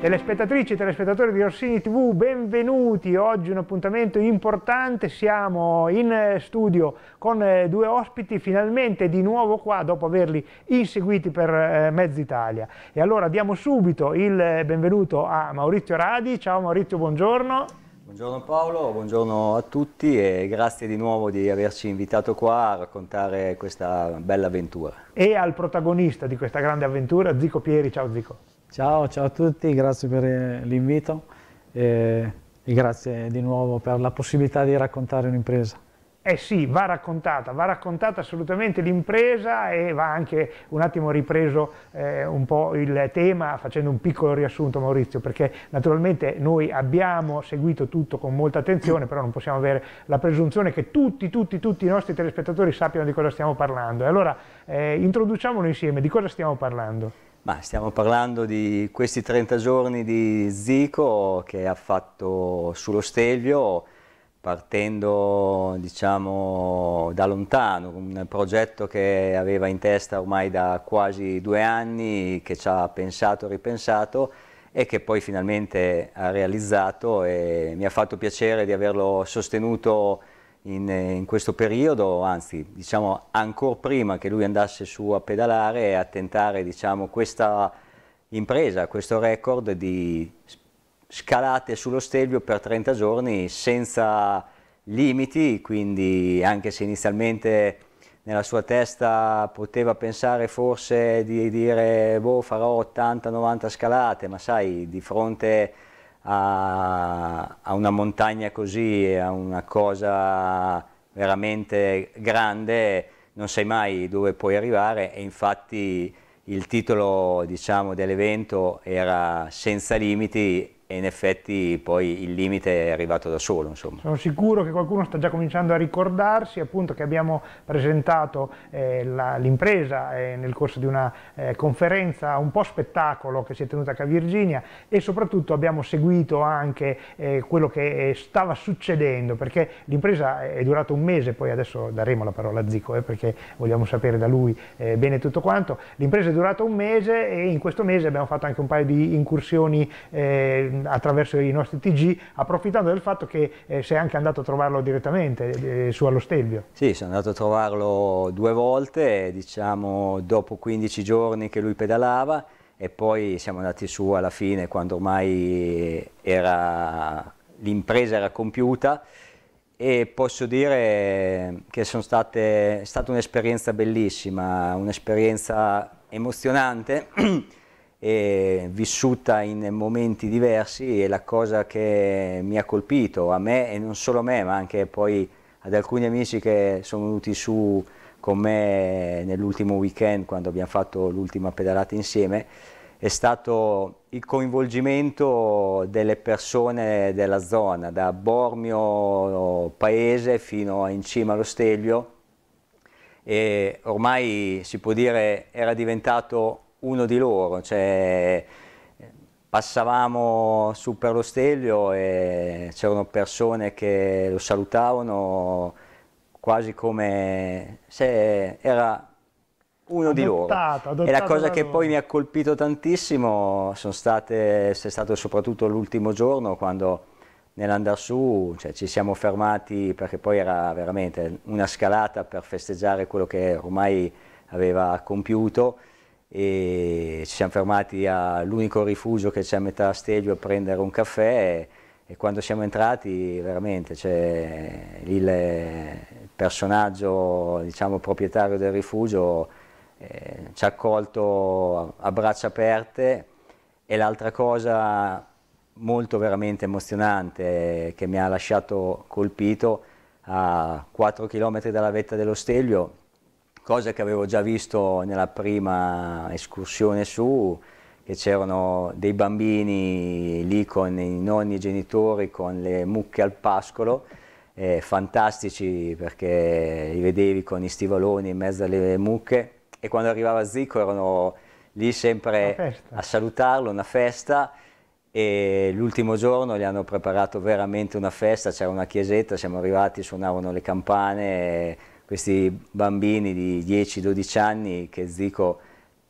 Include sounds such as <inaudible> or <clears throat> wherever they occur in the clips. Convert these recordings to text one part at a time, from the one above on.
Telespettatrici e telespettatori di Rossini TV, benvenuti. Oggi un appuntamento importante, siamo in eh, studio con eh, due ospiti finalmente di nuovo qua dopo averli inseguiti per eh, Mezzo Italia. E allora diamo subito il benvenuto a Maurizio Radi. Ciao Maurizio, buongiorno. Buongiorno Paolo, buongiorno a tutti e grazie di nuovo di averci invitato qua a raccontare questa bella avventura. E al protagonista di questa grande avventura, Zico Pieri. Ciao Zico. Ciao, ciao a tutti, grazie per eh, l'invito e, e grazie di nuovo per la possibilità di raccontare un'impresa. Eh sì, va raccontata, va raccontata assolutamente l'impresa e va anche un attimo ripreso eh, un po' il tema facendo un piccolo riassunto Maurizio, perché naturalmente noi abbiamo seguito tutto con molta attenzione, però non possiamo avere la presunzione che tutti, tutti, tutti i nostri telespettatori sappiano di cosa stiamo parlando. E allora eh, introduciamolo insieme, di cosa stiamo parlando? Ma stiamo parlando di questi 30 giorni di Zico che ha fatto sullo Stelvio partendo diciamo, da lontano, un progetto che aveva in testa ormai da quasi due anni, che ci ha pensato e ripensato e che poi finalmente ha realizzato e mi ha fatto piacere di averlo sostenuto in, eh, in, questo periodo, anzi diciamo ancora prima che lui andasse su a pedalare e a tentare diciamo, questa impresa, questo record di scalate sullo Stelvio per 30 giorni senza limiti, quindi anche se inizialmente nella sua testa poteva pensare forse di dire boh farò 80-90 scalate, ma sai di fronte a, a una montagna così, a una cosa veramente grande, non sai mai dove puoi arrivare e infatti il titolo diciamo, dell'evento era Senza limiti e in effetti poi il limite è arrivato da solo. Insomma. Sono sicuro che qualcuno sta già cominciando a ricordarsi appunto, che abbiamo presentato eh, l'impresa eh, nel corso di una eh, conferenza un po' spettacolo che si è tenuta a Virginia e soprattutto abbiamo seguito anche eh, quello che eh, stava succedendo perché l'impresa è durata un mese, poi adesso daremo la parola a Zico eh, perché vogliamo sapere da lui bene tutto quanto, l'impresa è durata un mese e in questo mese abbiamo fatto anche un paio di incursioni attraverso i nostri TG, approfittando del fatto che eh, sei anche andato a trovarlo direttamente eh, su allo Stelvio. Sì, sono andato a trovarlo due volte, diciamo dopo 15 giorni che lui pedalava e poi siamo andati su alla fine quando ormai l'impresa era compiuta e posso dire che state, è stata un'esperienza bellissima, un'esperienza emozionante <clears throat> e vissuta in momenti diversi e la cosa che mi ha colpito a me e non solo a me ma anche poi ad alcuni amici che sono venuti su con me nell'ultimo weekend quando abbiamo fatto l'ultima pedalata insieme è stato il coinvolgimento delle persone della zona da Bormio paese fino in cima allo Steglio e ormai si può dire era diventato uno di loro, cioè, passavamo su per lo Stelvio e c'erano persone che lo salutavano quasi come se era uno adottato, di loro. e la cosa che loro. poi mi ha colpito tantissimo sono state, è stato soprattutto l'ultimo giorno quando nell'andar su cioè, ci siamo fermati perché poi era veramente una scalata per festeggiare quello che ormai aveva compiuto e ci siamo fermati all'unico rifugio che c'è a metà Stelvio a prendere un caffè e, e quando siamo entrati veramente cioè, il personaggio diciamo, proprietario del rifugio eh, ci ha accolto a braccia aperte e l'altra cosa molto veramente emozionante che mi ha lasciato colpito a 4 km dalla vetta dello Stelvio cosa che avevo già visto nella prima escursione su, che c'erano dei bambini lì con i nonni e i genitori, con le mucche al pascolo, eh, fantastici perché li vedevi con i stivaloni in mezzo alle mucche e quando arrivava Zico erano lì sempre a salutarlo, una festa e l'ultimo giorno gli hanno preparato veramente una festa, c'era una chiesetta, siamo arrivati, suonavano le campane, questi bambini di 10-12 anni che Zico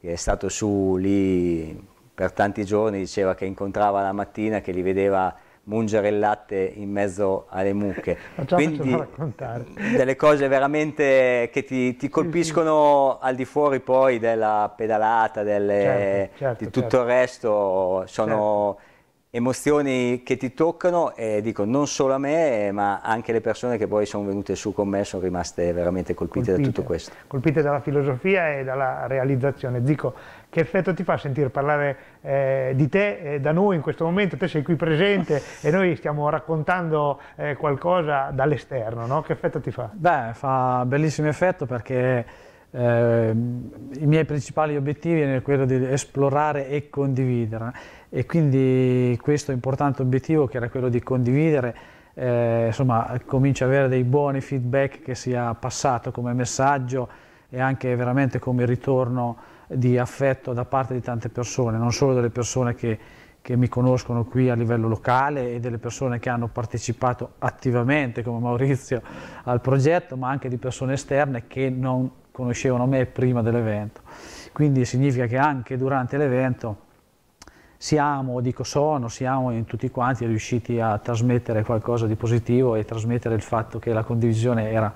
che è stato su lì per tanti giorni diceva che incontrava la mattina che li vedeva mungere il latte in mezzo alle mucche. <laughs> Quindi raccontare. delle cose veramente che ti, ti colpiscono sì, sì. al di fuori poi della pedalata, delle, certo, certo, di tutto certo. il resto, sono certo emozioni che ti toccano e dico non solo a me ma anche le persone che poi sono venute su con me sono rimaste veramente colpite, colpite da tutto questo. Colpite dalla filosofia e dalla realizzazione. Zico, che effetto ti fa sentire parlare eh, di te eh, da noi in questo momento? Te sei qui presente <laughs> e noi stiamo raccontando eh, qualcosa dall'esterno, no? Che effetto ti fa? Beh, fa bellissimo effetto perché ehm, i miei principali obiettivi è quello di esplorare e condividere e quindi questo importante obiettivo che era quello di condividere eh, insomma comincia ad avere dei buoni feedback che sia passato come messaggio e anche veramente come ritorno di affetto da parte di tante persone, non solo delle persone che, che mi conoscono qui a livello locale e delle persone che hanno partecipato attivamente come Maurizio al progetto, ma anche di persone esterne che non conoscevano me prima dell'evento. Quindi significa che anche durante l'evento siamo, dico sono, siamo in tutti quanti riusciti a trasmettere qualcosa di positivo e trasmettere il fatto che la condivisione era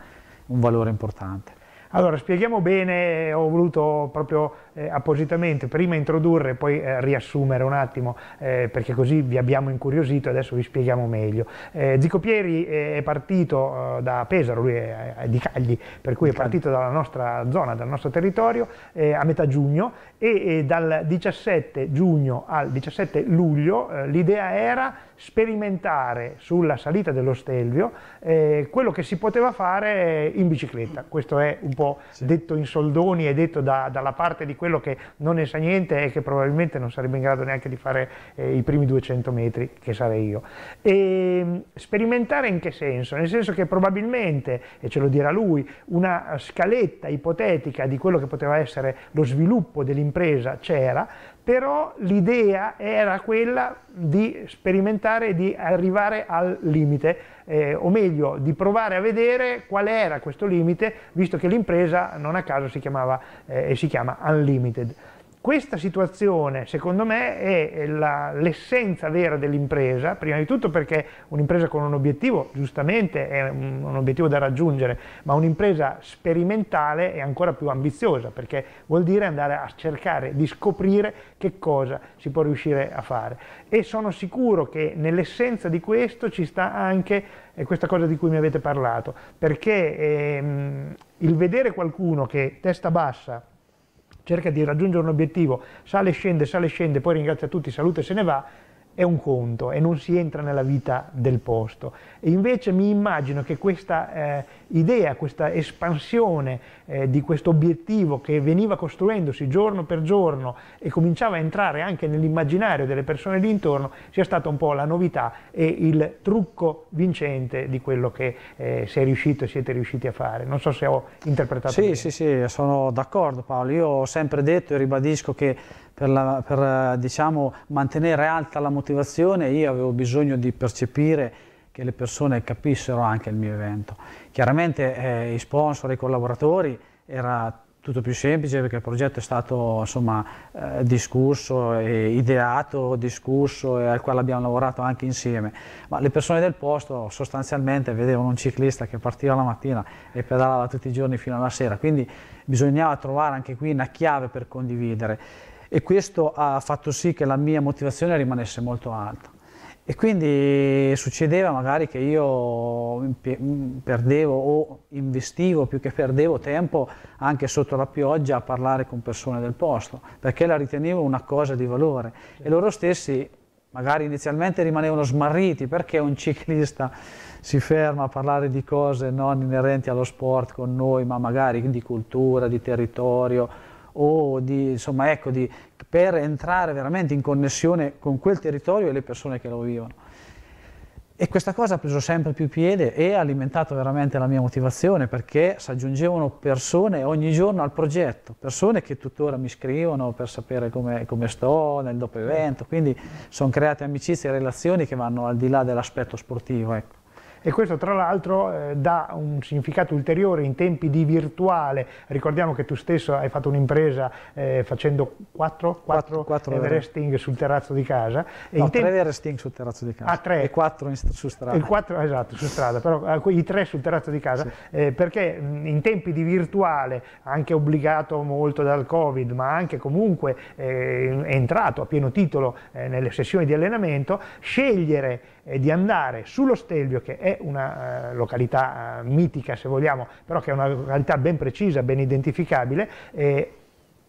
un valore importante. Allora, spieghiamo bene, ho voluto proprio eh, appositamente prima introdurre e poi eh, riassumere un attimo eh, perché così vi abbiamo incuriosito e adesso vi spieghiamo meglio. Eh, Zico Pieri eh, è partito eh, da Pesaro, lui è, è, di Cagli, per cui è partito dalla nostra zona, dal nostro territorio a metà giugno e, e, dal 17 giugno al 17 luglio l'idea era sperimentare sulla salita dello Stelvio quello che si poteva fare in bicicletta. Questo è un po' sì. detto in soldoni e detto da, dalla parte di quello che non ne sa niente e che probabilmente non sarebbe in grado neanche di fare eh, i primi 200 metri, che sarei io. E, ehm, sperimentare in che senso? Nel senso che probabilmente, e ce lo dirà lui, una scaletta ipotetica di quello che poteva essere lo sviluppo dell'impresa c'era, però l'idea era quella di sperimentare, di arrivare al limite, eh, o meglio di provare a vedere qual era questo limite, visto che l'impresa non a caso si chiamava eh, e si chiama Unlimited. Questa situazione, secondo me, è l'essenza vera dell'impresa, prima di tutto perché un'impresa con un obiettivo, giustamente, è un, un obiettivo da raggiungere, ma un'impresa sperimentale è ancora più ambiziosa, perché vuol dire andare a cercare di scoprire che cosa si può riuscire a fare. E sono sicuro che nell'essenza di questo ci sta anche questa cosa di cui mi avete parlato, perché ehm, il vedere qualcuno che testa bassa, cerca di raggiungere un obiettivo, sale, scende, sale, scende, poi ringrazia tutti, saluta e se ne va, è un conto e non si entra nella vita del posto. E invece mi immagino che questa eh, idea, questa espansione eh, di questo obiettivo che veniva costruendosi giorno per giorno e cominciava a entrare anche nell'immaginario delle persone lì intorno, sia stata un po' la novità e il trucco vincente di quello che eh, sei riuscito e siete riusciti a fare. Non so se ho interpretato sì, bene. Sì, sì, sono d'accordo Paolo. Io ho sempre detto e ribadisco che per, la, per eh, diciamo, mantenere alta la motivazione io avevo bisogno di percepire che le persone capissero anche il mio evento. Chiaramente eh, i sponsor e i collaboratori era tutto più semplice perché il progetto è stato insomma, eh, discusso, ideato, discusso e al quale abbiamo lavorato anche insieme, ma le persone del posto sostanzialmente vedevano un ciclista che partiva la mattina e pedalava tutti i giorni fino alla sera, quindi bisognava trovare anche qui una chiave per condividere e questo ha fatto sì che la mia motivazione rimanesse molto alta. E quindi succedeva magari che io mm, perdevo o investivo più che perdevo tempo anche sotto la pioggia a parlare con persone del posto, perché la ritenevo una cosa di valore. E loro stessi magari inizialmente rimanevano smarriti perché un ciclista si ferma a parlare di cose non inerenti allo sport con noi, ma magari di cultura, di territorio, o di, insomma, ecco, di, per entrare veramente in connessione con quel territorio e le persone che lo vivono. E questa cosa ha preso sempre più piede e ha alimentato veramente la mia motivazione perché si aggiungevano persone ogni giorno al progetto, persone che tuttora mi scrivono per sapere come, come sto nel dopo evento, quindi sono create amicizie e relazioni che vanno al di là dell'aspetto sportivo. Ecco e questo tra l'altro eh, dà un significato ulteriore in tempi di virtuale, ricordiamo che tu stesso hai fatto un'impresa eh, facendo quattro, 4, 4 Everesting sul terrazzo di casa. No, 3 Everesting sul terrazzo di casa ah, tre. e 4 su strada. 4, esatto, su strada, però eh, i tre sul terrazzo di casa, sì. eh, perché in tempi di virtuale, anche obbligato molto dal Covid, ma anche comunque eh, entrato a pieno titolo eh, nelle sessioni di allenamento, scegliere è di andare sullo Stelvio, che è una eh, località eh, mitica se vogliamo, però che è una località ben precisa, ben identificabile, eh,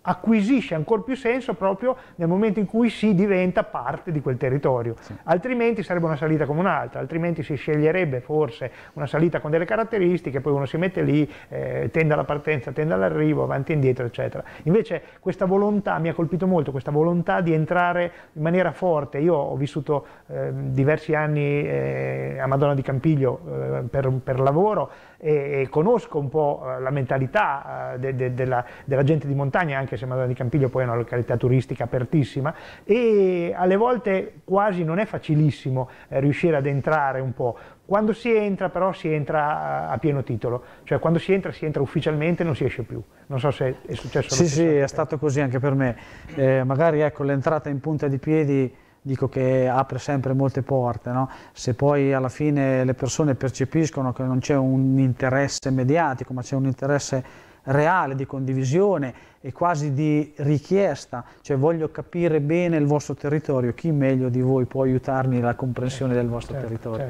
acquisisce ancora più senso proprio nel momento in cui si diventa parte di quel territorio. Sì. Altrimenti sarebbe una salita come un'altra, altrimenti si sceglierebbe forse una salita con delle caratteristiche, poi uno si mette lì, eh, tende alla partenza, tende all'arrivo, avanti e indietro, eccetera. Invece questa volontà, mi ha colpito molto questa volontà di entrare in maniera forte. Io ho vissuto eh, diversi anni eh, a Madonna di Campiglio eh, per, per lavoro, e, e conosco un po' eh, la mentalità eh, de, de, della, della, gente di montagna, anche se Madonna di Campiglio poi è una località turistica apertissima, e alle volte quasi non è facilissimo eh, riuscire ad entrare un po'. Quando si entra però si entra a pieno titolo, cioè quando si entra si entra ufficialmente e non si esce più. Non so se è successo. Sì, sì, è stato così anche per me. Eh, magari ecco l'entrata in punta di piedi dico che apre sempre molte porte, no? se poi alla fine le persone percepiscono che non c'è un interesse mediatico ma c'è un interesse reale, di condivisione e quasi di richiesta, cioè voglio capire bene il vostro territorio, chi meglio di voi può aiutarmi nella comprensione certo, del vostro certo, territorio?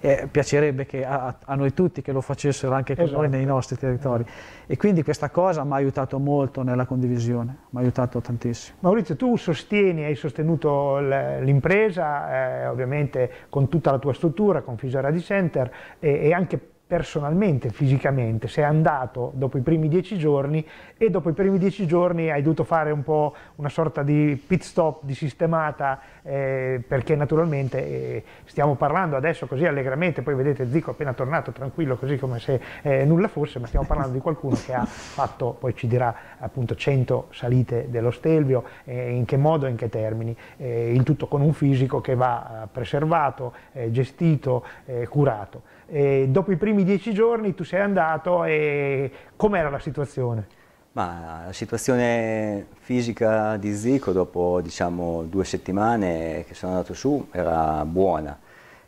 Certo. Eh, piacerebbe che a, a, noi tutti che lo facessero anche con esatto. noi nei nostri territori. E quindi questa cosa mi ha aiutato molto nella condivisione, mi ha aiutato tantissimo. Maurizio, tu sostieni, hai sostenuto l'impresa, eh, ovviamente con tutta la tua struttura, con Fisio Radi Center e, e anche personalmente, fisicamente, sei andato dopo i primi dieci giorni e dopo i primi dieci giorni hai dovuto fare un po' una sorta di pit stop, di sistemata, eh, perché naturalmente eh, stiamo parlando adesso così allegramente, poi vedete Zico appena tornato tranquillo, così come se eh, nulla fosse, ma stiamo parlando di qualcuno che ha fatto, poi ci dirà appunto 100 salite dello Stelvio, eh, in che modo e in che termini, eh, il tutto con un fisico che va eh, preservato, gestito, curato. E dopo i primi dieci giorni tu sei andato e com'era la situazione? Ma la situazione fisica di Zico dopo diciamo, due settimane che sono andato su era buona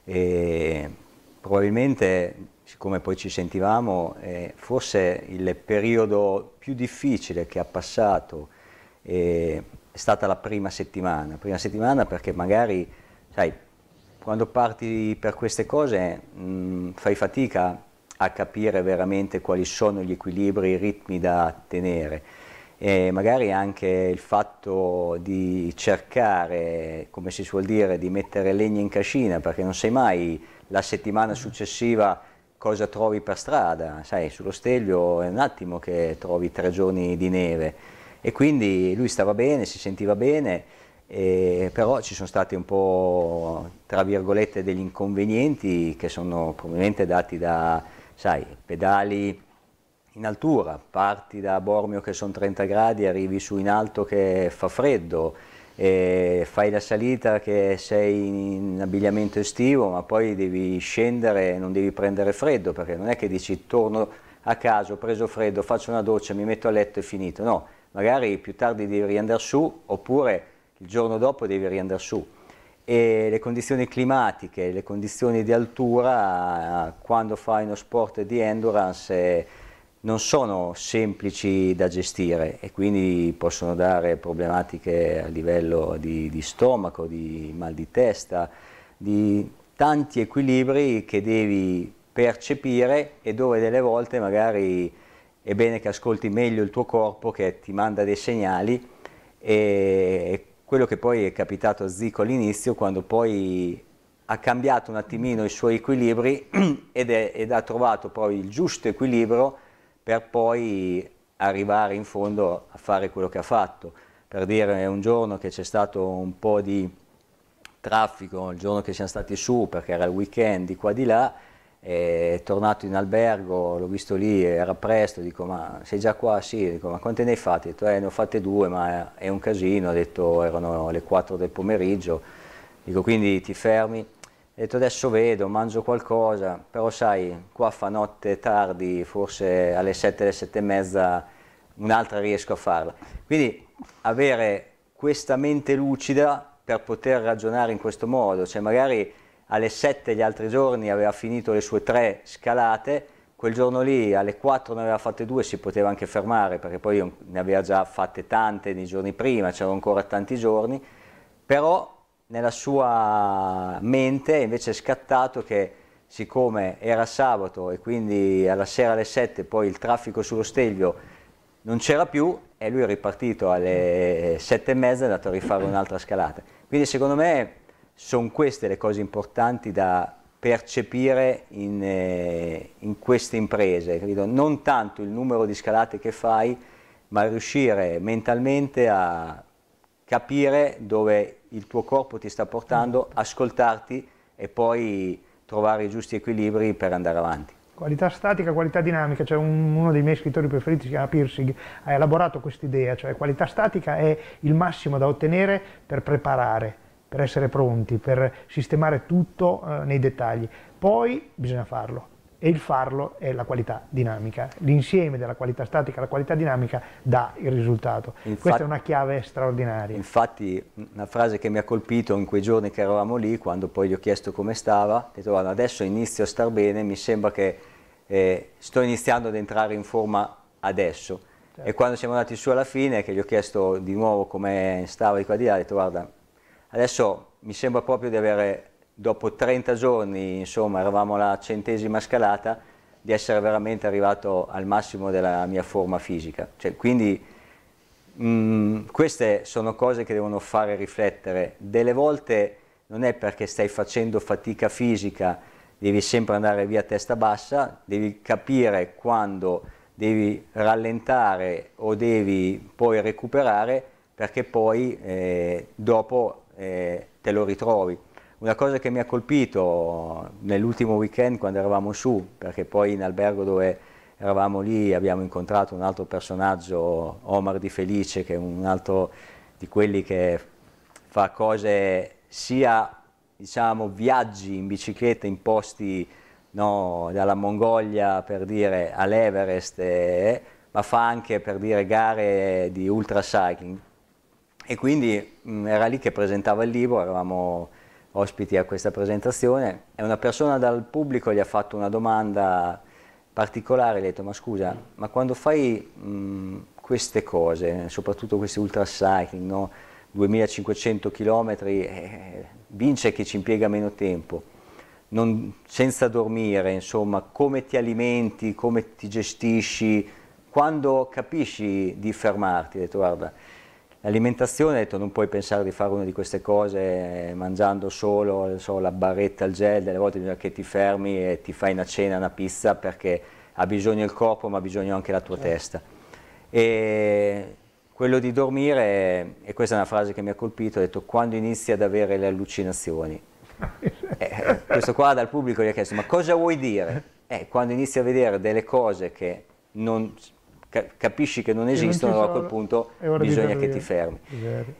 e probabilmente siccome poi ci sentivamo eh, forse il periodo più difficile che ha passato eh, è stata la prima settimana, prima settimana perché magari sai, quando parti per queste cose mh, mm, fai fatica a capire veramente quali sono gli equilibri, i ritmi da tenere e magari anche il fatto di cercare, come si suol dire, di mettere legna in cascina perché non sai mai la settimana mm. successiva cosa trovi per strada, sai, sullo Stelvio è un attimo che trovi tre giorni di neve e quindi lui stava bene, si sentiva bene eh, però ci sono stati un po' tra virgolette degli inconvenienti che sono probabilmente dati da sai, pedali in altura, parti da Bormio che sono 30 gradi, arrivi su in alto che fa freddo, eh, fai la salita che sei in abbigliamento estivo ma poi devi scendere e non devi prendere freddo perché non è che dici torno a casa, ho preso freddo, faccio una doccia, mi metto a letto e finito, no, magari più tardi devi riandare su oppure il giorno dopo devi riandare su. E le condizioni climatiche, le condizioni di altura, quando fai uno sport di endurance, non sono semplici da gestire e quindi possono dare problematiche a livello di, di stomaco, di mal di testa, di tanti equilibri che devi percepire e dove delle volte magari è bene che ascolti meglio il tuo corpo che ti manda dei segnali e quello che poi è capitato a Zico all'inizio quando poi ha cambiato un attimino i suoi equilibri <clears throat> ed, è, ed, ha trovato poi il giusto equilibrio per poi arrivare in fondo a fare quello che ha fatto. Per dire un giorno che c'è stato un po' di traffico, il giorno che siamo stati su perché era il weekend di qua di là, è tornato in albergo, l'ho visto lì, era presto, dico ma sei già qua? Sì, dico ma quante ne hai fatte? Ho detto eh ne ho fatte due ma è un casino, ha detto erano le 4 del pomeriggio, dico quindi ti fermi, ho detto adesso vedo, mangio qualcosa, però sai qua fa notte tardi, forse alle 7, alle 7 e mezza un'altra riesco a farla, quindi avere questa mente lucida per poter ragionare in questo modo, cioè magari alle 7 gli altri giorni aveva finito le sue tre scalate, quel giorno lì alle 4 ne aveva fatte due, si poteva anche fermare perché poi ne aveva già fatte tante nei giorni prima, c'erano ancora tanti giorni, però nella sua mente invece è scattato che siccome era sabato e quindi alla sera alle 7 poi il traffico sullo Steglio non c'era più e lui è ripartito alle 7 e mezza e è andato a rifare un'altra scalata. Quindi secondo me sono queste le cose importanti da percepire in, eh, in queste imprese, credo. non tanto il numero di scalate che fai, ma riuscire mentalmente a capire dove il tuo corpo ti sta portando, mm. ascoltarti e poi trovare i giusti equilibri per andare avanti. Qualità statica, qualità dinamica, cioè un, uno dei miei scrittori preferiti si chiama Pirsig, ha elaborato questa idea, cioè qualità statica è il massimo da ottenere per preparare, per essere pronti, per sistemare tutto eh, nei dettagli. Poi bisogna farlo e il farlo è la qualità dinamica. L'insieme della qualità statica e la qualità dinamica dà il risultato. Infatti, Questa è una chiave straordinaria. Infatti una frase che mi ha colpito in quei giorni che eravamo lì, quando poi gli ho chiesto come stava, ha detto guarda adesso inizio a star bene, mi sembra che eh, sto iniziando ad entrare in forma adesso. Certo. E quando siamo andati su alla fine, che gli ho chiesto di nuovo come stava di qua di là, ho detto guarda Adesso mi sembra proprio di avere, dopo 30 giorni, insomma, eravamo alla centesima scalata, di essere veramente arrivato al massimo della mia forma fisica. Cioè, quindi mh, mm, queste sono cose che devono fare riflettere. Delle volte non è perché stai facendo fatica fisica, devi sempre andare via a testa bassa, devi capire quando devi rallentare o devi poi recuperare perché poi eh, dopo eh, te lo ritrovi. Una cosa che mi ha colpito nell'ultimo weekend quando eravamo su, perché poi in albergo dove eravamo lì abbiamo incontrato un altro personaggio, Omar Di Felice, che è un altro di quelli che fa cose sia, diciamo, viaggi in bicicletta in posti no, dalla Mongolia per dire all'Everest, eh, ma fa anche per dire gare di ultra cycling. E quindi mh, mm, era lì che presentava il libro, eravamo ospiti a questa presentazione e una persona dal pubblico gli ha fatto una domanda particolare, gli ha detto ma scusa, ma quando fai mh, mm, queste cose, soprattutto questi ultra cycling, no? 2500 km, eh, vince chi ci impiega meno tempo, non, senza dormire, insomma, come ti alimenti, come ti gestisci, quando capisci di fermarti, ha detto guarda, L'alimentazione, ho detto, non puoi pensare di fare una di queste cose eh, mangiando solo so, la barretta, al gel, delle volte bisogna che ti fermi e ti fai una cena, una pizza, perché ha bisogno il corpo ma ha bisogno anche la tua certo. testa. E quello di dormire, e questa è una frase che mi ha colpito, ho detto quando inizi ad avere le allucinazioni. <laughs> eh, questo qua dal pubblico gli ha chiesto, ma cosa vuoi dire? Eh, quando inizi a vedere delle cose che non capisci che non esistono, non allora a quel punto bisogna che ti fermi.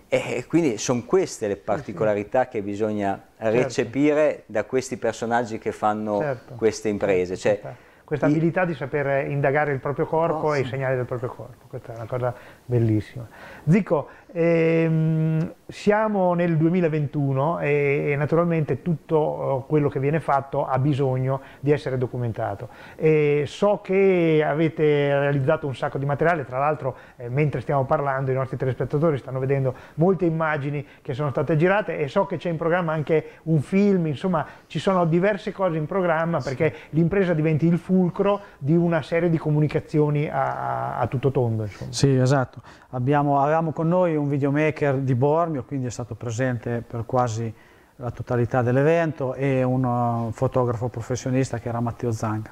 E quindi sono queste le particolarità che bisogna certo. recepire da questi personaggi che fanno certo. queste imprese. Certo, cioè, questa abilità di saper indagare il proprio corpo oh, sì. e i segnali del proprio corpo, questa è una cosa bellissima. Zico, ehm, siamo nel 2021 e, e, naturalmente tutto oh, quello che viene fatto ha bisogno di essere documentato. E so che avete realizzato un sacco di materiale, tra l'altro eh, mentre stiamo parlando i nostri telespettatori stanno vedendo molte immagini che sono state girate e so che c'è in programma anche un film, insomma ci sono diverse cose in programma perché l'impresa diventi il fulcro di una serie di comunicazioni a, a tutto tondo. Insomma. Sì, esatto stato. Certo. Abbiamo, avevamo con noi un videomaker di Bormio, quindi è stato presente per quasi la totalità dell'evento e un eh, fotografo professionista che era Matteo Zanga.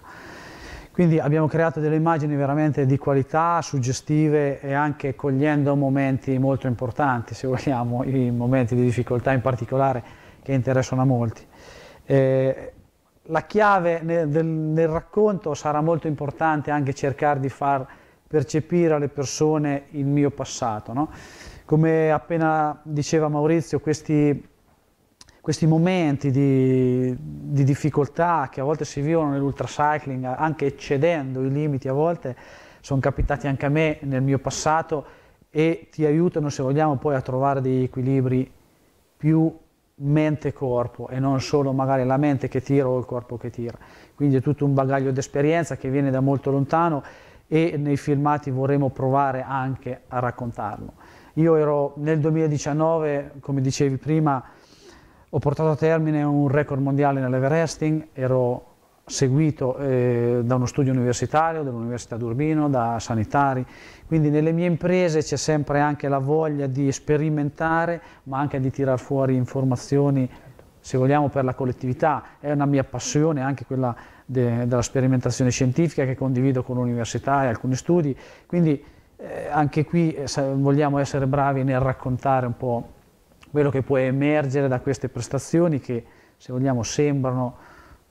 Quindi abbiamo creato delle immagini veramente di qualità, suggestive e anche cogliendo momenti molto importanti, se vogliamo, i momenti di difficoltà in particolare che interessano a molti. Eh, la chiave nel, nel, racconto sarà molto importante anche cercare di far percepire alle persone il mio passato. No? Come appena diceva Maurizio, questi, questi momenti di, di, difficoltà che a volte si vivono nell'ultracycling, anche eccedendo i limiti a volte, sono capitati anche a me nel mio passato e ti aiutano, se vogliamo, poi a trovare degli equilibri più mente-corpo e non solo magari la mente che tira o il corpo che tira. Quindi è tutto un bagaglio di esperienza che viene da molto lontano e nei filmati vorremmo provare anche a raccontarlo. Io ero nel 2019, come dicevi prima, ho portato a termine un record mondiale nell'Everesting, ero seguito eh, da uno studio universitario, dall'Università d'Urbino, da sanitari, quindi nelle mie imprese c'è sempre anche la voglia di sperimentare, ma anche di tirar fuori informazioni, se vogliamo, per la collettività, è una mia passione anche quella de, della sperimentazione scientifica che condivido con l'università e alcuni studi, quindi eh, anche qui eh, vogliamo essere bravi nel raccontare un po' quello che può emergere da queste prestazioni che se vogliamo sembrano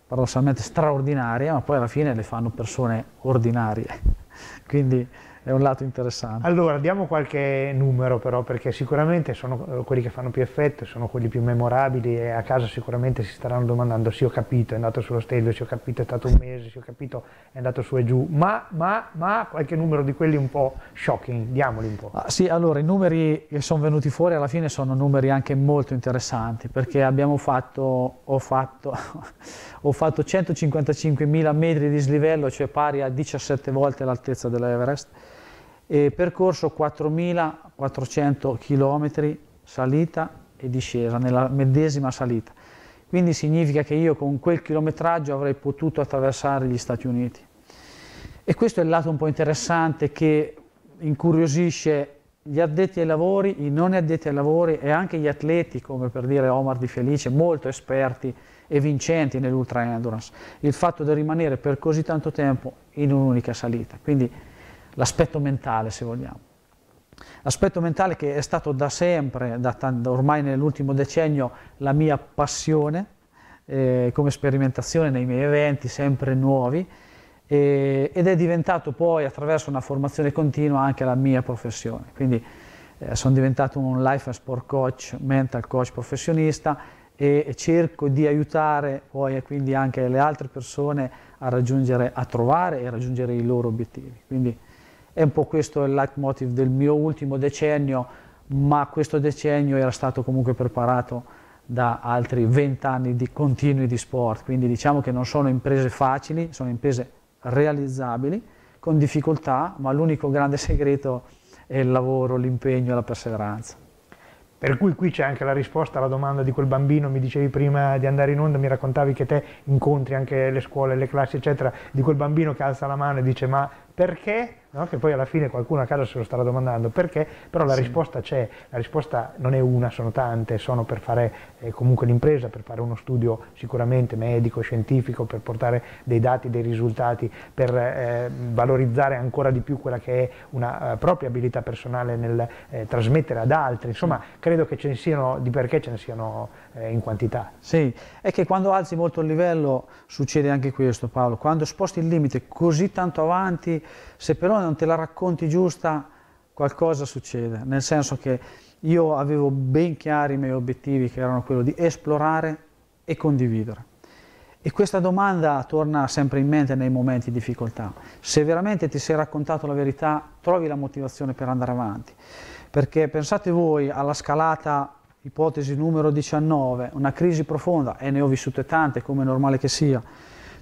paradossalmente straordinarie, ma poi alla fine le fanno persone ordinarie. <laughs> Quindi è un lato interessante. Allora, diamo qualche numero però, perché sicuramente sono eh, quelli che fanno più effetto, sono quelli più memorabili e a casa sicuramente si staranno domandando sì ho capito, è andato sullo stadio, sì ho capito, è stato un mese, sì ho capito, è andato su e giù, ma, ma, ma qualche numero di quelli un po' shocking, diamoli un po'. Ah, sì, allora i numeri che sono venuti fuori alla fine sono numeri anche molto interessanti, perché abbiamo fatto, ho fatto, <laughs> ho fatto 155.000 metri di slivello, cioè pari a 17 volte l'altezza dell'Everest, e percorso 4.400 km salita e discesa, nella medesima salita. Quindi significa che io con quel chilometraggio avrei potuto attraversare gli Stati Uniti. E questo è il lato un po' interessante che incuriosisce gli addetti ai lavori, i non addetti ai lavori e anche gli atleti, come per dire Omar Di Felice, molto esperti e vincenti nell'ultra endurance, il fatto di rimanere per così tanto tempo in un'unica salita. Quindi l'aspetto mentale, se vogliamo. L'aspetto mentale che è stato da sempre, da ormai nell'ultimo decennio, la mia passione eh, come sperimentazione nei miei eventi, sempre nuovi, eh, ed è diventato poi attraverso una formazione continua anche la mia professione. Quindi eh, sono diventato un life and sport coach, mental coach professionista e, e cerco di aiutare poi e quindi anche le altre persone a raggiungere, a trovare e raggiungere i loro obiettivi. Quindi, è un po' questo il leitmotiv del mio ultimo decennio, ma questo decennio era stato comunque preparato da altri vent'anni di continui di sport, quindi diciamo che non sono imprese facili, sono imprese realizzabili, con difficoltà, ma l'unico grande <laughs> segreto è il lavoro, l'impegno e la perseveranza. Per cui qui c'è anche la risposta alla domanda di quel bambino, mi dicevi prima di andare in onda, mi raccontavi che te incontri anche le scuole, le classi, eccetera, di quel bambino che alza la mano e dice ma perché, no? che poi alla fine qualcuno a casa se lo starà domandando perché, però la sì. risposta c'è, la risposta non è una, sono tante, sono per fare eh, comunque l'impresa, per fare uno studio sicuramente medico, scientifico, per portare dei dati, dei risultati, per eh, valorizzare ancora di più quella che è una uh, propria abilità personale nel eh, trasmettere ad altri, insomma sì. Mm. credo che ce ne siano, di perché ce ne siano eh, in quantità. Sì, è che quando alzi molto il livello succede anche questo Paolo, quando sposti il limite così tanto avanti se però non te la racconti giusta qualcosa succede, nel senso che io avevo ben chiari i miei obiettivi che erano quello di esplorare e condividere. E questa domanda torna sempre in mente nei momenti di difficoltà. Se veramente ti sei raccontato la verità, trovi la motivazione per andare avanti. Perché pensate voi alla scalata, ipotesi numero 19, una crisi profonda, e ne ho vissute tante, come è normale che sia.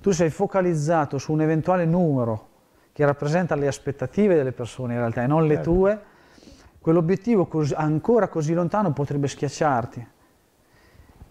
Tu sei focalizzato su un eventuale numero che rappresenta le aspettative delle persone in realtà e non le certo. tue, quell'obiettivo cos ancora così lontano potrebbe schiacciarti.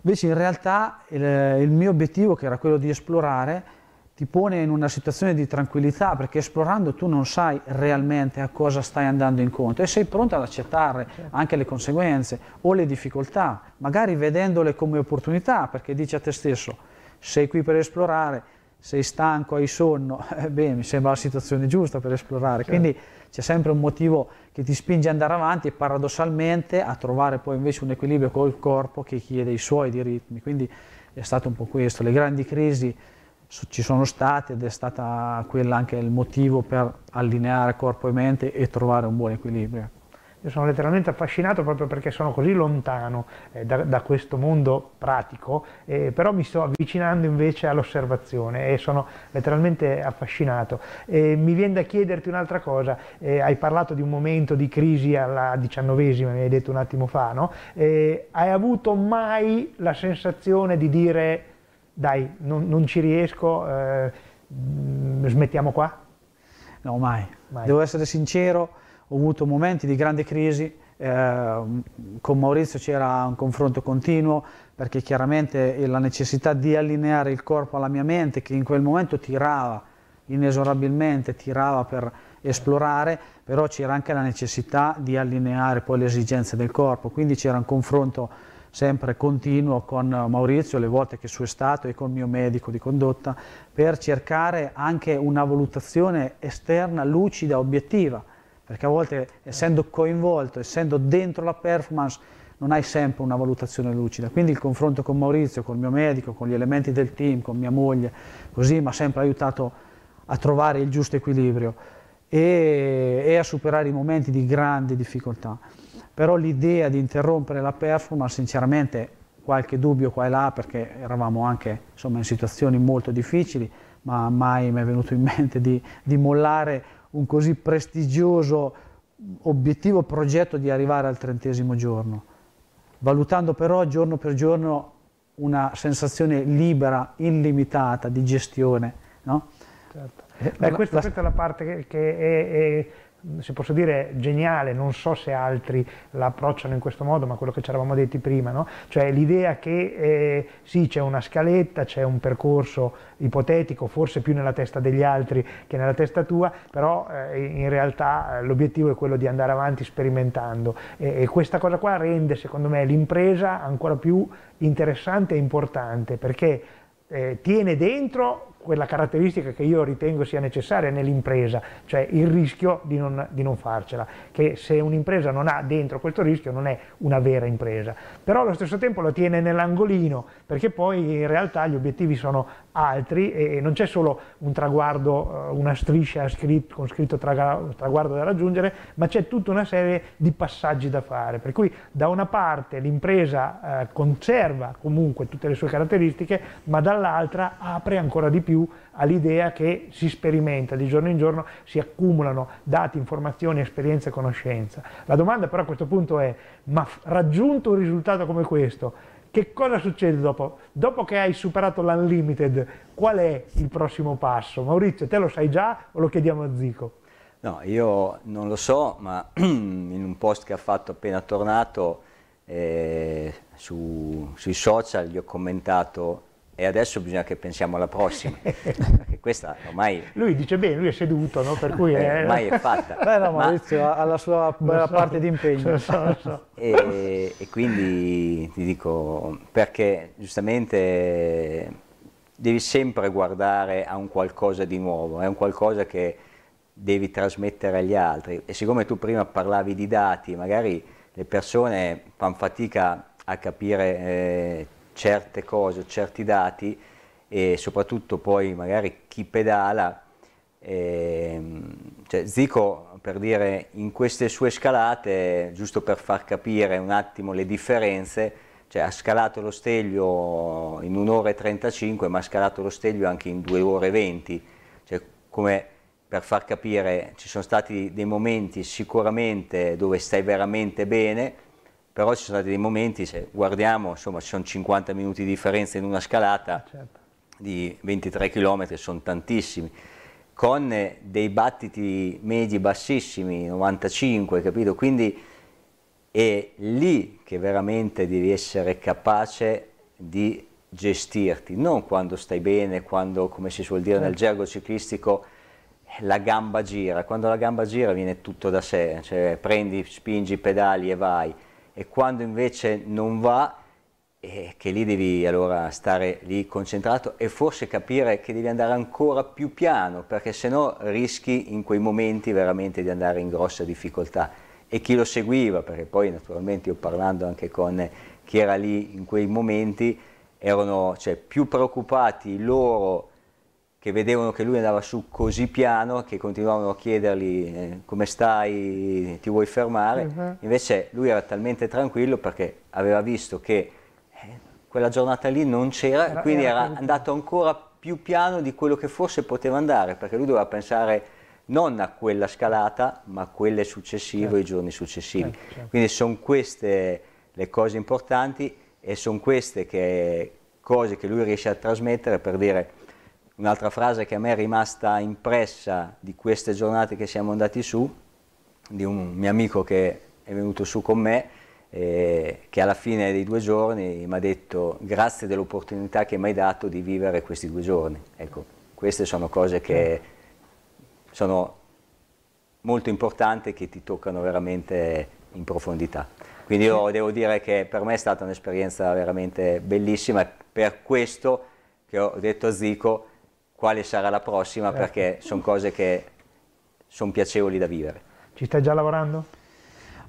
Invece in realtà il, il mio obiettivo, che era quello di esplorare, ti pone in una situazione di tranquillità perché esplorando tu non sai realmente a cosa stai andando incontro e sei pronto ad accettare certo. anche le conseguenze o le difficoltà, magari vedendole come opportunità perché dici a te stesso sei qui per esplorare, sei stanco, hai sonno, <laughs> eh, beh, mi sembra la situazione giusta per esplorare. Certo. Quindi c'è sempre un motivo che ti spinge ad andare avanti e paradossalmente a trovare poi invece un equilibrio col corpo che chiede i suoi ritmi. Quindi è stato un po' questo. Le grandi crisi ci sono state ed è stata quella anche il motivo per allineare corpo e mente e trovare un buon equilibrio. Io sono letteralmente affascinato proprio perché sono così lontano eh, da, da, questo mondo pratico, eh, però mi sto avvicinando invece all'osservazione e sono letteralmente affascinato. Eh, mi viene da chiederti un'altra cosa, eh, hai parlato di un momento di crisi alla diciannovesima, mi hai detto un attimo fa, no? Eh, hai avuto mai la sensazione di dire dai, non, non ci riesco, eh, mm, smettiamo qua? No, mai. mai. Devo essere sincero ho avuto momenti di grande crisi, eh, con Maurizio c'era un confronto continuo perché chiaramente la necessità di allineare il corpo alla mia mente che in quel momento tirava inesorabilmente, tirava per esplorare, però c'era anche la necessità di allineare poi le esigenze del corpo, quindi c'era un confronto sempre continuo con Maurizio, le volte che su è stato e col mio medico di condotta, per cercare anche una valutazione esterna, lucida, obiettiva perché a volte essendo coinvolto, essendo dentro la performance, non hai sempre una valutazione lucida. Quindi il confronto con Maurizio, con il mio medico, con gli elementi del team, con mia moglie, così mi ha sempre aiutato a trovare il giusto equilibrio e, e a superare i momenti di grande difficoltà. Però l'idea di interrompere la performance, sinceramente, qualche dubbio qua e là, perché eravamo anche insomma, in situazioni molto difficili, ma mai mi è venuto in mente di, di mollare un così prestigioso obiettivo progetto di arrivare al trentesimo giorno, valutando però giorno per giorno una sensazione libera, illimitata di gestione. No? Certo. Eh, Beh, questa, la... questa, è la parte che, che è, è se posso dire, geniale, non so se altri la approcciano in questo modo, ma quello che ci eravamo detti prima, no? cioè l'idea che eh, sì c'è una scaletta, c'è un percorso ipotetico, forse più nella testa degli altri che nella testa tua, però eh, in realtà eh, l'obiettivo è quello di andare avanti sperimentando e, e questa cosa qua rende secondo me l'impresa ancora più interessante e importante perché eh, tiene dentro quella caratteristica che io ritengo sia necessaria nell'impresa, cioè il rischio di non, di non farcela, che se un'impresa non ha dentro questo rischio non è una vera impresa, però allo stesso tempo lo tiene nell'angolino, perché poi in realtà gli obiettivi sono altri e non c'è solo un traguardo, eh, una striscia scritto, con scritto traguardo da raggiungere, ma c'è tutta una serie di passaggi da fare, per cui da una parte l'impresa eh, conserva comunque tutte le sue caratteristiche, ma dall'altra apre ancora di più più all'idea che si sperimenta di giorno in giorno, si accumulano dati, informazioni, esperienze e conoscenza. La domanda però a questo punto è, ma raggiunto un risultato come questo, che cosa succede dopo? Dopo che hai superato l'unlimited, qual è il prossimo passo? Maurizio, te lo sai già o lo chiediamo a Zico? No, io non lo so, ma <clears throat> in un post che ha fatto appena tornato eh, su, sui social gli ho commentato e adesso bisogna che pensiamo alla prossima. <laughs> questa ormai... Lui dice bene, lui è seduto, no? per cui eh, è... ormai è fatta. Beh no, Maurizio Ma... ha la sua so, parte di impegno. so, so. <laughs> E, e quindi ti dico, perché giustamente devi sempre guardare a un qualcosa di nuovo, è un qualcosa che devi trasmettere agli altri e siccome tu prima parlavi di dati, magari le persone fanno fatica a capire eh, certe cose, certi dati e soprattutto poi magari chi pedala, ehm, cioè Zico per dire in queste sue scalate, giusto per far capire un attimo le differenze, cioè ha scalato lo Steglio in un'ora e 35 ma ha scalato lo Steglio anche in due ore e 20, cioè come per far capire ci sono stati dei momenti sicuramente dove stai veramente bene, però ci sono stati dei momenti, se guardiamo, insomma, ci sono 50 minuti di differenza in una scalata certo. di 23 km, sono tantissimi, con eh, dei battiti medi bassissimi, 95, capito? Quindi è lì che veramente devi essere capace di gestirti, non quando stai bene, quando, come si suol dire nel certo. gergo ciclistico, la gamba gira, quando la gamba gira viene tutto da sé, cioè prendi, spingi, pedali e vai e quando invece non va, eh, che lì devi allora stare lì concentrato e forse capire che devi andare ancora più piano, perché sennò rischi in quei momenti veramente di andare in grossa difficoltà. E chi lo seguiva, perché poi naturalmente io parlando anche con chi era lì in quei momenti, erano cioè, più preoccupati loro che vedevano che lui andava su così piano che continuavano a chiedergli eh, come stai, ti vuoi fermare, uh mhm. -huh. invece lui era talmente tranquillo perché aveva visto che eh, quella giornata lì non c'era, quindi era, era andato ancora più piano di quello che forse poteva andare, perché lui doveva pensare non a quella scalata, ma a quelle successive, certo. i giorni successivi. Certo, certo. Quindi sono queste le cose importanti e sono queste che, cose che lui riesce a trasmettere per dire Un'altra frase che a me è rimasta impressa di queste giornate che siamo andati su, di un mio amico che è venuto su con me, eh, che alla fine dei due giorni mi ha detto grazie dell'opportunità che mi hai dato di vivere questi due giorni. Ecco, queste sono cose che sono molto importanti e che ti toccano veramente in profondità. Quindi io devo dire che per me è stata un'esperienza veramente bellissima per questo che ho detto a Zico quale sarà la prossima certo. perché sono cose che sono piacevoli da vivere. Ci stai già lavorando?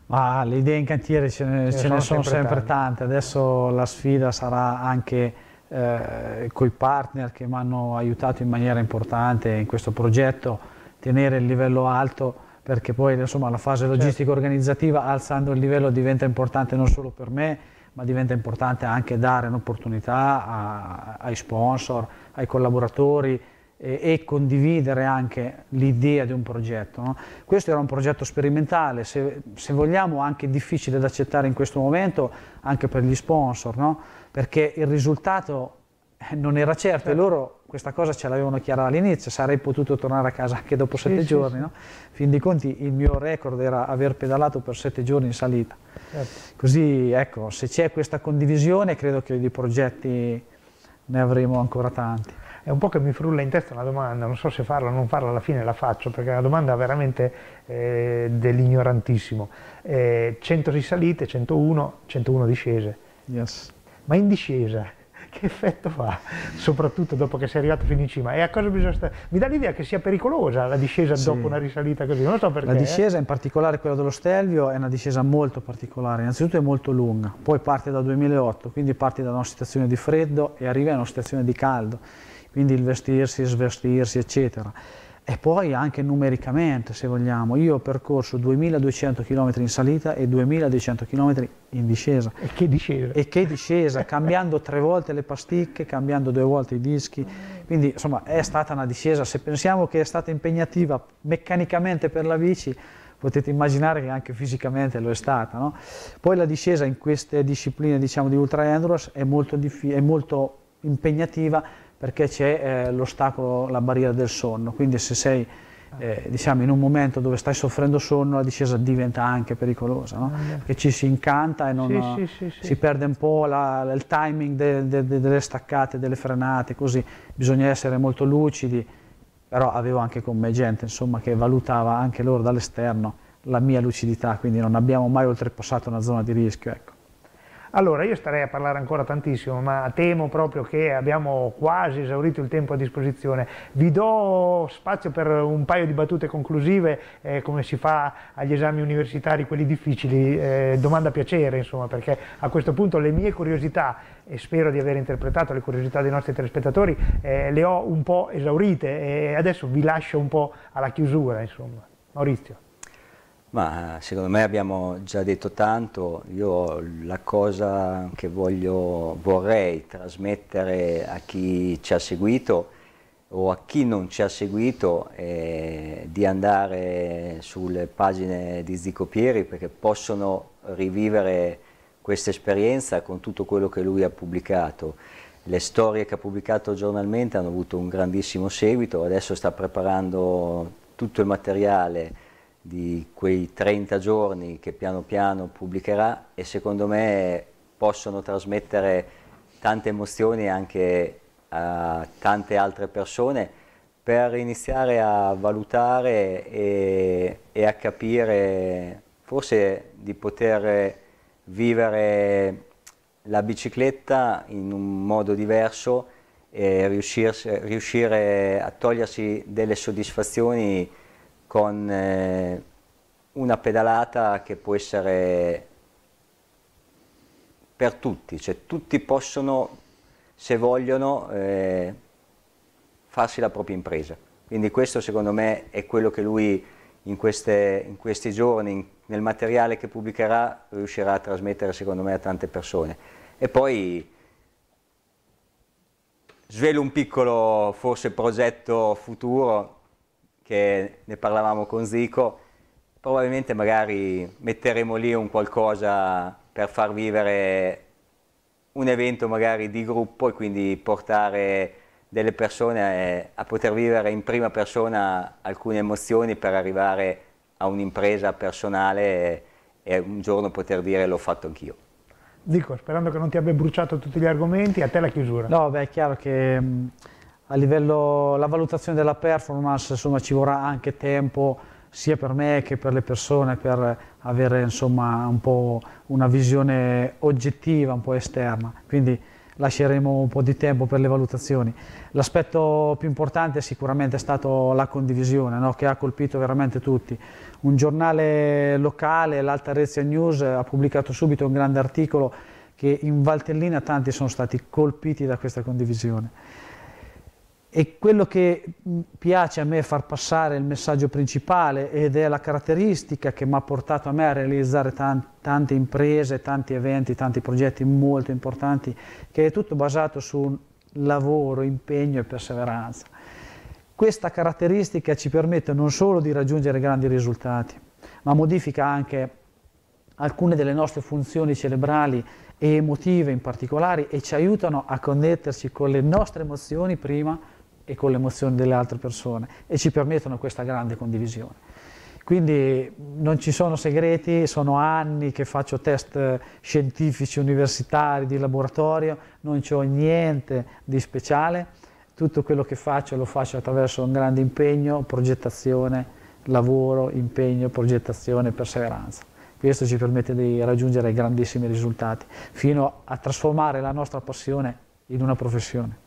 Ma le idee in cantiere ce ne, eh, ce ne sono, sono, sempre, tante. tante. adesso la sfida sarà anche eh, i partner che mi hanno aiutato in maniera importante in questo progetto, tenere il livello alto perché poi insomma, la fase certo. logistica organizzativa alzando il livello diventa importante non solo per me ma diventa importante anche dare un'opportunità ai sponsor, ai collaboratori e, e condividere anche l'idea di un progetto. No? Questo era un progetto sperimentale, se, se, vogliamo anche difficile da accettare in questo momento, anche per gli sponsor, no? perché il risultato eh, non era certo e certo. loro questa cosa ce l'avevano chiara all'inizio, sarei potuto tornare a casa anche dopo sette sì, giorni, sì, no? fin dei conti il mio record era aver pedalato per sette giorni in salita, certo. così ecco se c'è questa condivisione credo che di progetti ne avremo ancora tanti. È un po' che mi frulla in testa una domanda, non so se farla o non farla, alla fine la faccio perché è una domanda veramente eh, dell'ignorantissimo. Eh, 100 risalite, 101, 101 discese. Yes. Ma in discesa <laughs> che effetto fa, soprattutto dopo che sei arrivato fino in cima? E a cosa bisogna stare? Mi dà l'idea che sia pericolosa la discesa sì. dopo una risalita così, non so perché. La eh. discesa, eh? in particolare quella dello Stelvio, è una discesa molto particolare, innanzitutto è molto lunga, poi parte da 2008, quindi parte da una situazione di freddo e arriva a una situazione di caldo, quindi il vestirsi, svestirsi, eccetera e poi anche numericamente se vogliamo. Io ho percorso 2200 km in salita e 2200 km in discesa. E che discesa? E che discesa <laughs> cambiando tre volte le pasticche, cambiando due volte i dischi. Quindi insomma è stata una discesa, se pensiamo che è stata impegnativa meccanicamente per la bici, potete immaginare che anche fisicamente lo è stata. No? Poi la discesa in queste discipline diciamo, di ultra endurance è molto, è molto impegnativa perché c'è eh, l'ostacolo, la barriera del sonno, quindi se sei eh, diciamo, in un momento dove stai soffrendo sonno la discesa diventa anche pericolosa, no? perché eh. ci si incanta e non, sì, sì, sì, si perde un po' la, il timing de, de, de, delle staccate, delle frenate, così bisogna essere molto lucidi, però avevo anche con me gente insomma, che valutava anche loro dall'esterno la mia lucidità, quindi non abbiamo mai oltrepassato una zona di rischio. Ecco. Allora, io starei a parlare ancora tantissimo, ma temo proprio che abbiamo quasi esaurito il tempo a disposizione. Vi do spazio per un paio di battute conclusive, eh, come si fa agli esami universitari, quelli difficili, eh, domanda piacere, insomma, perché a questo punto le mie curiosità, e spero di aver interpretato le curiosità dei nostri telespettatori, eh, le ho un po' esaurite e adesso vi lascio un po' alla chiusura, insomma. Maurizio. Ma secondo me abbiamo già detto tanto, io la cosa che voglio, vorrei trasmettere a chi ci ha seguito o a chi non ci ha seguito è di andare sulle pagine di Zicopieri perché possono rivivere questa esperienza con tutto quello che lui ha pubblicato. Le storie che ha pubblicato giornalmente hanno avuto un grandissimo seguito, adesso sta preparando tutto il materiale di quei 30 giorni che piano piano pubblicherà e secondo me possono trasmettere tante emozioni anche a tante altre persone per iniziare a valutare e, e a capire forse di poter vivere la bicicletta in un modo diverso e riuscire a togliersi delle soddisfazioni con eh, una pedalata che può essere per tutti, cioè tutti possono, se vogliono, eh, farsi la propria impresa. Quindi questo secondo me è quello che lui in, queste, in questi giorni, in, nel materiale che pubblicherà, riuscirà a trasmettere secondo me a tante persone. E poi svelo un piccolo forse progetto futuro che ne parlavamo con Zico, probabilmente magari metteremo lì un qualcosa per far vivere un evento magari di gruppo e quindi portare delle persone a poter vivere in prima persona alcune emozioni per arrivare a un'impresa personale e un giorno poter dire l'ho fatto anch'io. Zico, sperando che non ti abbia bruciato tutti gli argomenti, a te la chiusura. No, beh, è chiaro che mm, a livello la valutazione della performance insomma, ci vorrà anche tempo sia per me che per le persone per avere insomma, un po' una visione oggettiva, un po' esterna. Quindi lasceremo un po' di tempo per le valutazioni. L'aspetto più importante è sicuramente è stato la condivisione, no? che ha colpito veramente tutti. Un giornale locale, l'Alta Rezia News, ha pubblicato subito un grande articolo che in Valtellina tanti sono stati colpiti da questa condivisione. E quello che mm, piace a me far passare il messaggio principale ed è la caratteristica che mi ha portato a me a realizzare tante, tante imprese, tanti eventi, tanti progetti molto importanti, che è tutto basato su lavoro, impegno e perseveranza. Questa caratteristica ci permette non solo di raggiungere grandi risultati, ma modifica anche alcune delle nostre funzioni cerebrali e emotive in particolare e ci aiutano a connetterci con le nostre emozioni prima e con le emozioni delle altre persone e ci permettono questa grande condivisione. Quindi non ci sono segreti, sono anni che faccio test scientifici, universitari, di laboratorio, non c'ho niente di speciale, tutto quello che faccio lo faccio attraverso un grande impegno, progettazione, lavoro, impegno, progettazione e perseveranza. Questo ci permette di raggiungere grandissimi risultati, fino a trasformare la nostra passione in una professione.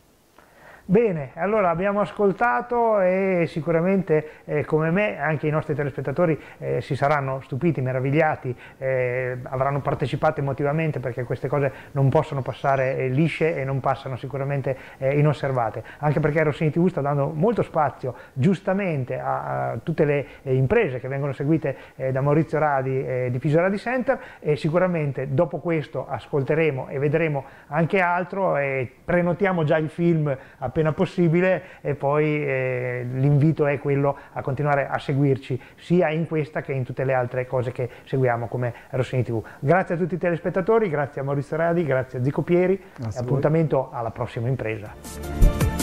Bene, allora abbiamo ascoltato e sicuramente eh, come me anche i nostri telespettatori eh, si saranno stupiti, meravigliati, eh, avranno partecipato emotivamente perché queste cose non possono passare eh, lisce e non passano sicuramente eh, inosservate, anche perché Rossini TV sta dando molto spazio giustamente a, a tutte le eh, imprese che vengono seguite da Maurizio Radi di Fisio Radi Center e sicuramente dopo questo ascolteremo e vedremo anche altro e prenotiamo già il film a appena possibile e poi eh, l'invito è quello a continuare a seguirci sia in questa che in tutte le altre cose che seguiamo come Rossini TV. Grazie a tutti i telespettatori, grazie a Maurizio Radi, grazie a Zico Pieri, grazie appuntamento alla prossima impresa.